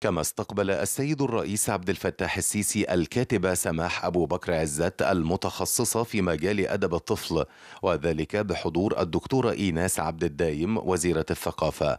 كما استقبل السيد الرئيس عبد الفتاح السيسي الكاتبة سماح أبو بكر عزت المتخصصة في مجال أدب الطفل وذلك بحضور الدكتورة إيناس عبد الدايم وزيرة الثقافة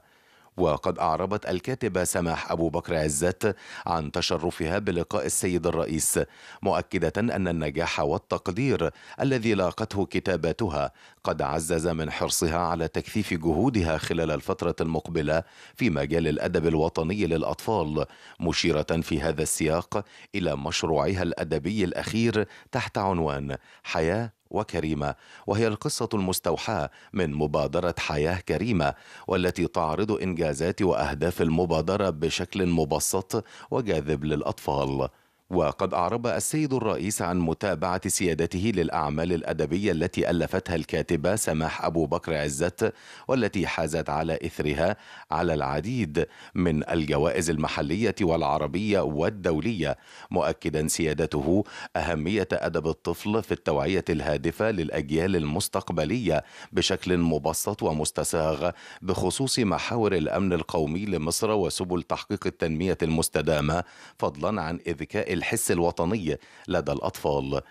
وقد أعربت الكاتبة سماح أبو بكر عزت عن تشرفها بلقاء السيد الرئيس مؤكدة أن النجاح والتقدير الذي لاقته كتاباتها قد عزز من حرصها على تكثيف جهودها خلال الفترة المقبلة في مجال الأدب الوطني للأطفال مشيرة في هذا السياق إلى مشروعها الأدبي الأخير تحت عنوان حياة وكريمة وهي القصة المستوحاة من مبادرة حياة كريمة والتي تعرض إنجازات وأهداف المبادرة بشكل مبسط وجاذب للأطفال وقد أعرب السيد الرئيس عن متابعة سيادته للأعمال الأدبية التي ألفتها الكاتبة سماح أبو بكر عزت والتي حازت على إثرها على العديد من الجوائز المحلية والعربية والدولية مؤكدا سيادته أهمية أدب الطفل في التوعية الهادفة للأجيال المستقبلية بشكل مبسط ومستساغ بخصوص محاور الأمن القومي لمصر وسبل تحقيق التنمية المستدامة فضلا عن إذكاء الحس الوطني لدى الأطفال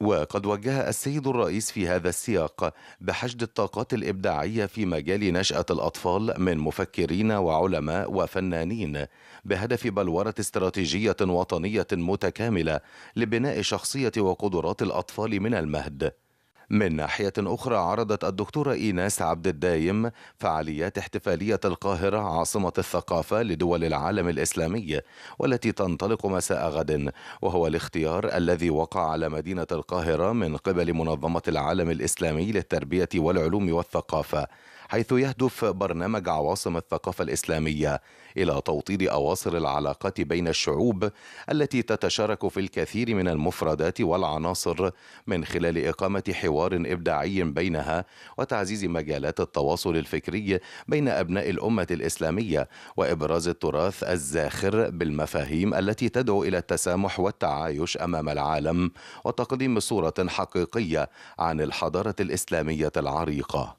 وقد وجه السيد الرئيس في هذا السياق بحشد الطاقات الابداعيه في مجال نشاه الاطفال من مفكرين وعلماء وفنانين بهدف بلوره استراتيجيه وطنيه متكامله لبناء شخصيه وقدرات الاطفال من المهد من ناحية أخرى عرضت الدكتورة إيناس عبد الدايم فعاليات احتفالية القاهرة عاصمة الثقافة لدول العالم الإسلامي والتي تنطلق مساء غد وهو الاختيار الذي وقع على مدينة القاهرة من قبل منظمة العالم الإسلامي للتربية والعلوم والثقافة حيث يهدف برنامج عواصم الثقافة الإسلامية إلى توطيد أواصر العلاقات بين الشعوب التي تتشارك في الكثير من المفردات والعناصر من خلال إقامة حوار حوار إبداعي بينها وتعزيز مجالات التواصل الفكري بين أبناء الأمة الإسلامية وإبراز التراث الزاخر بالمفاهيم التي تدعو إلى التسامح والتعايش أمام العالم وتقديم صورة حقيقية عن الحضارة الإسلامية العريقة